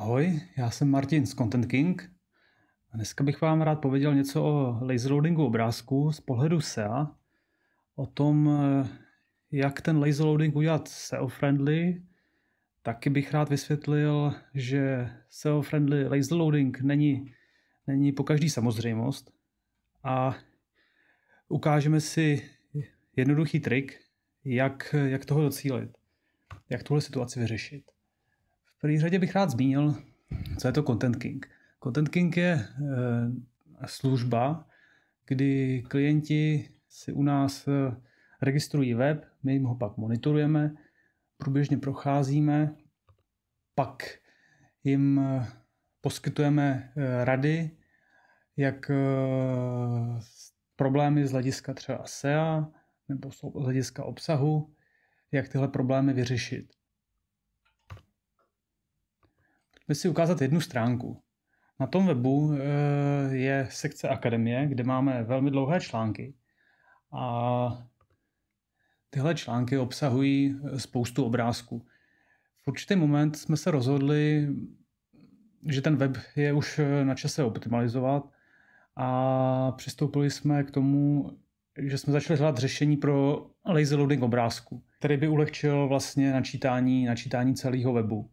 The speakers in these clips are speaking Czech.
Ahoj, já jsem Martin z Content King. A dneska bych vám rád pověděl něco o laser loadingu obrázku z pohledu SEA, o tom, eh, jak ten laser loading udělat SEO-friendly. Taky bych rád vysvětlil, že SEO-friendly laser loading není, není po každý samozřejmost. A ukážeme si jednoduchý trik, jak, jak toho docílit, jak tuhle situaci vyřešit první řadě bych rád zmínil, co je to Content King. Content King je eh, služba, kdy klienti si u nás eh, registrují web, my jim ho pak monitorujeme, průběžně procházíme, pak jim eh, poskytujeme rady, jak problémy z hlediska třeba SEA nebo z hlediska obsahu, jak tyhle problémy vyřešit. si ukázat jednu stránku. Na tom webu eh, je sekce akademie, kde máme velmi dlouhé články. A tyhle články obsahují eh, spoustu obrázků. V určitý moment jsme se rozhodli, že ten web je už eh, na čase optimalizovat a přistoupili jsme k tomu, že jsme začali hledat řešení pro lazy loading obrázků, který by ulehčil vlastně načítání, načítání celého webu.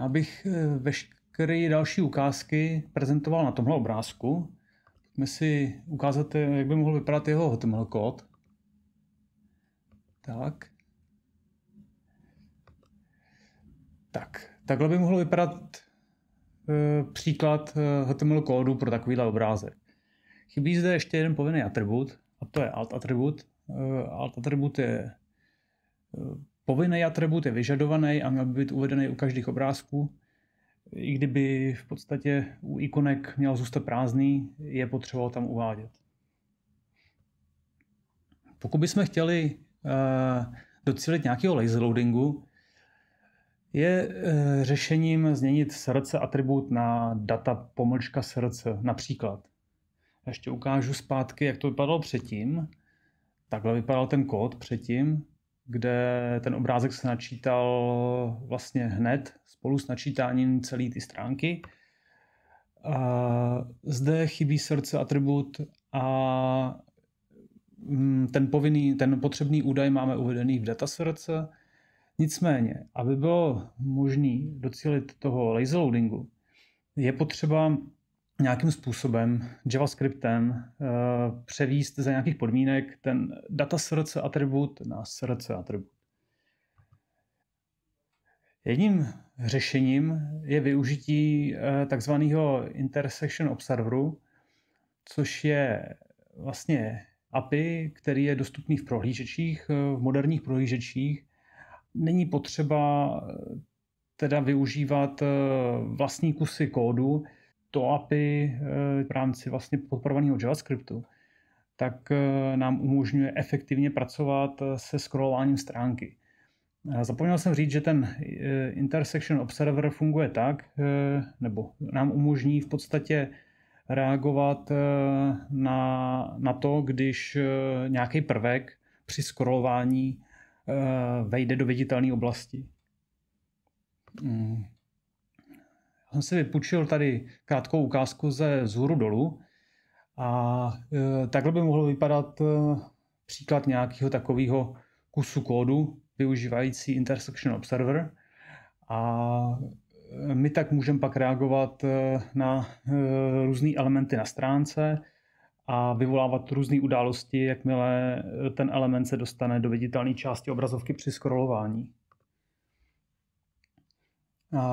Já bych eh, veškeré další ukázky prezentoval na tomhle obrázku. Pojďme si ukázat, eh, jak by mohl vypadat jeho HTML kód. Tak. Tak, takhle by mohl vypadat e, příklad HTML kódu pro takovýhle obrázek. Chybí zde ještě jeden povinný atribut, a to je alt atribut. E, alt atribut je Povinný atribut je vyžadovaný a měl by být uvedený u každých obrázků. I kdyby v podstatě u ikonek měl zůstat prázdný, je potřeba ho tam uvádět. Pokud bychom chtěli uh, docílit nějakého lazy loadingu, je uh, řešením změnit srdce atribut na data pomlčka srdce. Například, ještě ukážu zpátky, jak to vypadalo předtím. Takhle vypadal ten kód předtím kde ten obrázek se načítal vlastně hned spolu s načítáním celé ty stránky. Zde chybí srdce atribut a mm, ten povinný, ten potřebný údaj máme uvedený v data srdce. Nicméně, aby bylo možné docílit toho laser loadingu, je potřeba nějakým způsobem, JavaScriptem, eh, převíst za nějakých podmínek ten data src atribut na src atribut. Jedním řešením je využití eh, takzvaného intersection observeru, což je vlastně API, který je dostupný v prohlížečích, eh, v moderních prohlížečích. Není potřeba teda využívat vlastní kusy kódu, to API eh, v rámci vlastně podporovaného JavaScriptu, tak eh, nám umožňuje efektivně pracovat eh, se scrollováním stránky. Zapomněl jsem říct, že ten Intersection Observer funguje tak, nebo nám umožní v podstatě reagovat na, na to, když nějaký prvek při scrollování vejde do viditelné oblasti. Mm jsem si vypučil tady krátkou ukázku ze zhůru dolů a e, takhle by mohl vypadat e, příklad nějakého takového kusu kódu využívající Intersection Observer a e, my tak můžeme pak reagovat na různé elementy na stránce a vyvolávat různé události, jakmile ten element se dostane do viditelné části obrazovky při scrollování.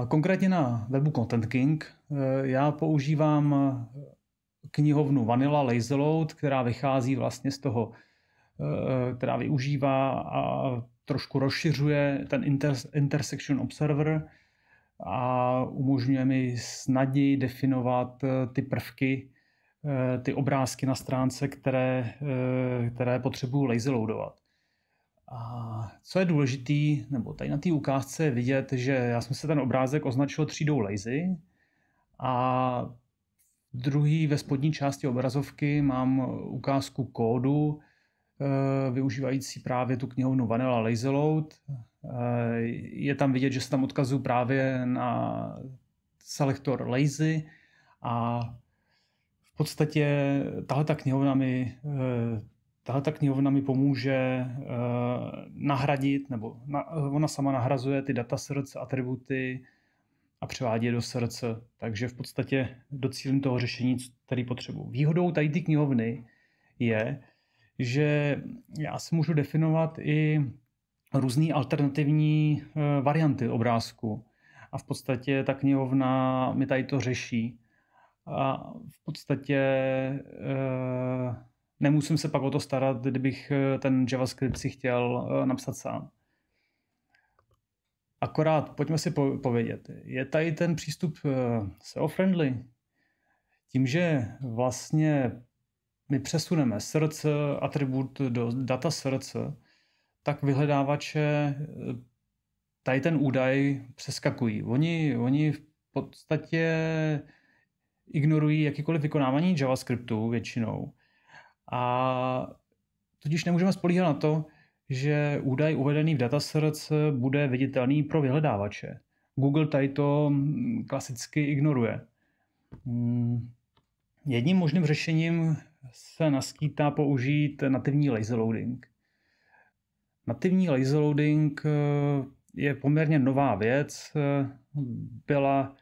Konkrétně na webu Content King eh, já používám eh, knihovnu Vanilla Lazy Load, která vychází vlastně z toho, eh, která využívá a trošku rozšiřuje ten inter, intersection observer a umožňuje mi snadněji definovat ty prvky, ty obrázky na stránce, které, které potřebuji lazy loadovat. A co je důležitý, nebo tady na té ukázce vidět, že já jsem se ten obrázek označil třídou lazy a druhý ve spodní části obrazovky mám ukázku kódu, eh, využívající právě tu knihovnu Vanilla Lazy Load. Eh, je tam vidět, že se tam odkazují právě na selektor Lazy a v podstatě tahle ta knihovna mi eh, tahle ta knihovna mi pomůže uh, nahradit, nebo na, ona sama nahrazuje ty data srdce, atributy a převádí je do srdce. Takže v podstatě docílím toho řešení, který potřebuji. Výhodou tady ty knihovny je, že já si můžu definovat i různé alternativní uh, varianty obrázku. A v podstatě ta knihovna mi tady to řeší. A v podstatě uh, nemusím se pak o to starat, kdybych eh, ten JavaScript si chtěl eh, napsat sám. Akorát, pojďme si povědět, je tady ten přístup eh, SEO-friendly? Tím, že vlastně my přesuneme srdce, atribut do data srdce, tak vyhledávače tady ten údaj přeskakují. Oni, oni v podstatě ignorují jakýkoliv vykonávání JavaScriptu většinou a tudíž nemůžeme spolíhat na to, že údaj uvedený v DataSearch bude viditelný pro vyhledávače. Google tady to mm, klasicky ignoruje. Mm, jedním možným řešením se naskýtá použít nativní laser loading. Nativní laser loading eh, je poměrně nová věc. Eh, byla,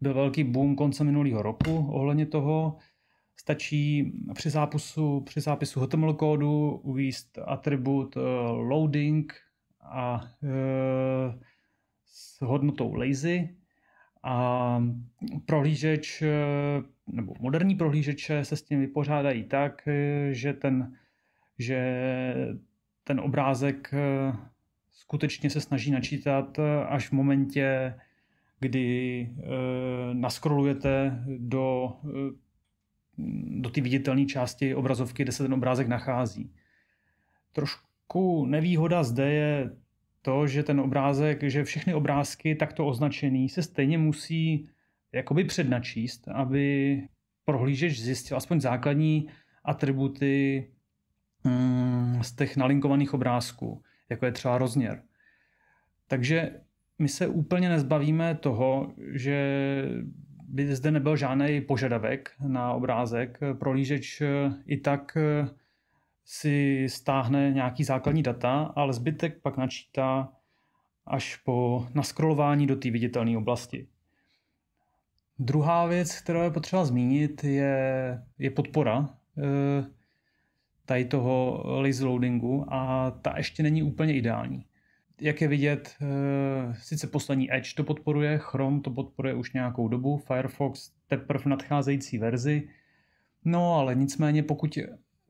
byl velký boom konce minulého roku ohledně toho. Stačí při zápisu, při zápisu HTML kódu uvíst atribut eh, loading a eh, s hodnotou lazy a prohlížeč eh, nebo moderní prohlížeče se s tím vypořádají tak, že ten, že ten obrázek skutečně se snaží načítat až v momentě, kdy naskrolujete do do té viditelné části obrazovky, kde se ten obrázek nachází. Trošku nevýhoda zde je to, že ten obrázek, že všechny obrázky takto označený se stejně musí jakoby přednačíst, aby prohlížeč zjistil aspoň základní atributy mm, z těch nalinkovaných obrázků, jako je třeba rozměr. Takže my se úplně nezbavíme toho, že by zde nebyl žádný požadavek na obrázek. Prolížeč eh, i tak eh, si stáhne nějaký základní data, ale zbytek pak načítá až po naskrolování do té viditelné oblasti. Druhá věc, kterou je potřeba zmínit, je, je podpora eh, tady toho lazy loadingu a ta ještě není úplně ideální jak je vidět, eh, sice poslední Edge to podporuje, Chrome to podporuje už nějakou dobu, Firefox teprve nadcházející verzi. No ale nicméně, pokud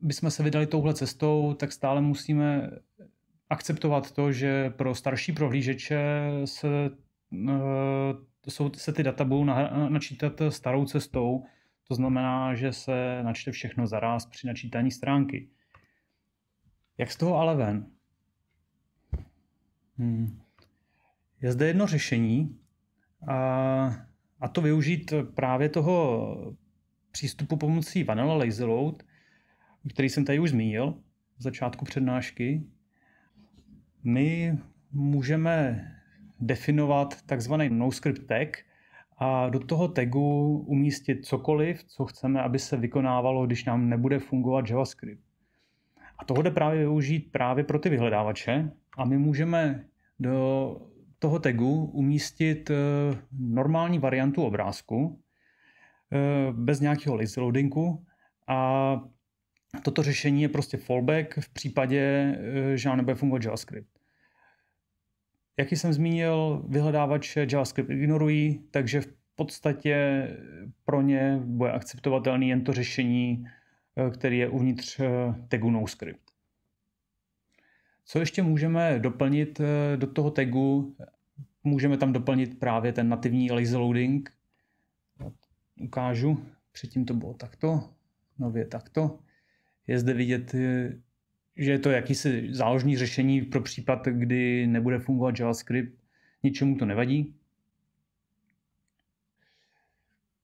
bychom se vydali touhle cestou, tak stále musíme akceptovat to, že pro starší prohlížeče se, eh, jsou, se ty data budou načítat starou cestou. To znamená, že se načte všechno zaraz při načítání stránky. Jak z toho ale ven? Hmm. Je zde jedno řešení a, a to využít právě toho přístupu pomocí Vanilla Lazy Load, který jsem tady už zmínil v začátku přednášky. My můžeme definovat takzvaný NoScript tag a do toho tagu umístit cokoliv, co chceme, aby se vykonávalo, když nám nebude fungovat JavaScript. A toho jde právě využít právě pro ty vyhledávače, a my můžeme do toho tagu umístit eh, normální variantu obrázku eh, bez nějakého lazy loadingu a toto řešení je prostě fallback v případě, eh, že nám nebude fungovat JavaScript. Jak jsem zmínil, vyhledávače JavaScript ignorují, takže v podstatě pro ně bude akceptovatelný jen to řešení, který je uvnitř tagu NoScript. Co ještě můžeme doplnit eh, do toho tagu? Můžeme tam doplnit právě ten nativní laser loading. Ukážu, předtím to bylo takto, nově takto. Je zde vidět, eh, že je to jakýsi záložní řešení pro případ, kdy nebude fungovat JavaScript. Ničemu to nevadí.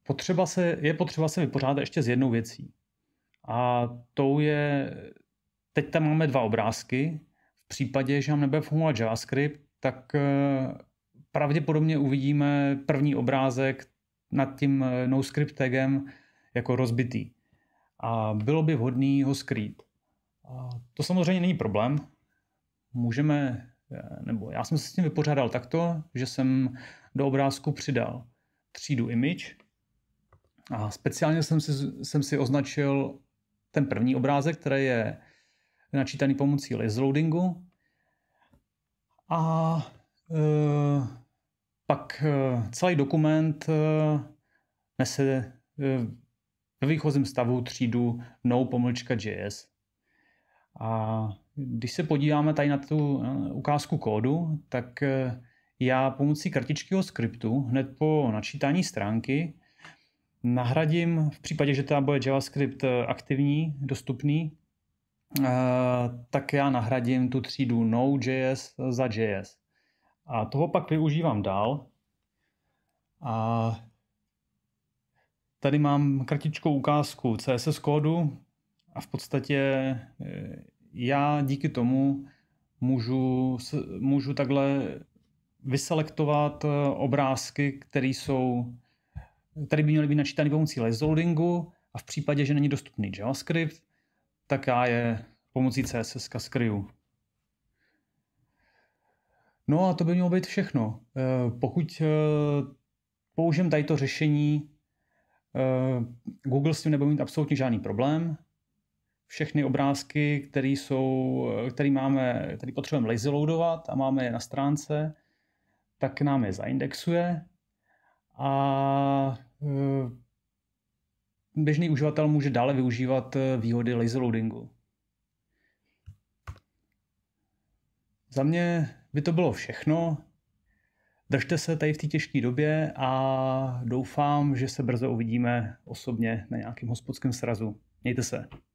Potřeba se, je potřeba se vypořádat ještě s jednou věcí. A tou je, teď tam máme dva obrázky, případě, že nám nebude fungovat JavaScript, tak eh, pravděpodobně uvidíme první obrázek nad tím eh, NoScript tagem jako rozbitý. A bylo by vhodné ho skrýt. A to samozřejmě není problém. Můžeme, eh, nebo já jsem se s tím vypořádal takto, že jsem do obrázku přidal třídu image a speciálně jsem si, jsem si označil ten první obrázek, který je načítaný pomocí loadingu. A e, pak e, celý dokument e, nese e, ve výchozím stavu třídu no pomlčka JS. A když se podíváme tady na tu e, ukázku kódu, tak e, já pomocí kartičkého skriptu hned po načítání stránky nahradím v případě, že tam bude JavaScript e, aktivní, dostupný, Eh, tak já nahradím tu třídu Node.js za JS. A toho pak využívám dál. A tady mám kratičkou ukázku CSS kódu a v podstatě eh, já díky tomu můžu, můžu takhle vyselektovat eh, obrázky, které jsou, které by měly být načítány pomocí loadingu a v případě, že není dostupný JavaScript, tak já je pomocí CSS skryju. No a to by mělo být všechno. Eh, pokud eh, použijem tady to řešení, eh, Google s tím nebude mít absolutně žádný problém. Všechny obrázky, které jsou, který máme, který potřebujeme lazy loadovat a máme je na stránce, tak nám je zaindexuje a běžný uživatel může dále využívat eh, výhody laser loadingu. Za mě by to bylo všechno. Držte se tady v té těžké době a doufám, že se brzo uvidíme osobně na nějakém hospodském srazu. Mějte se.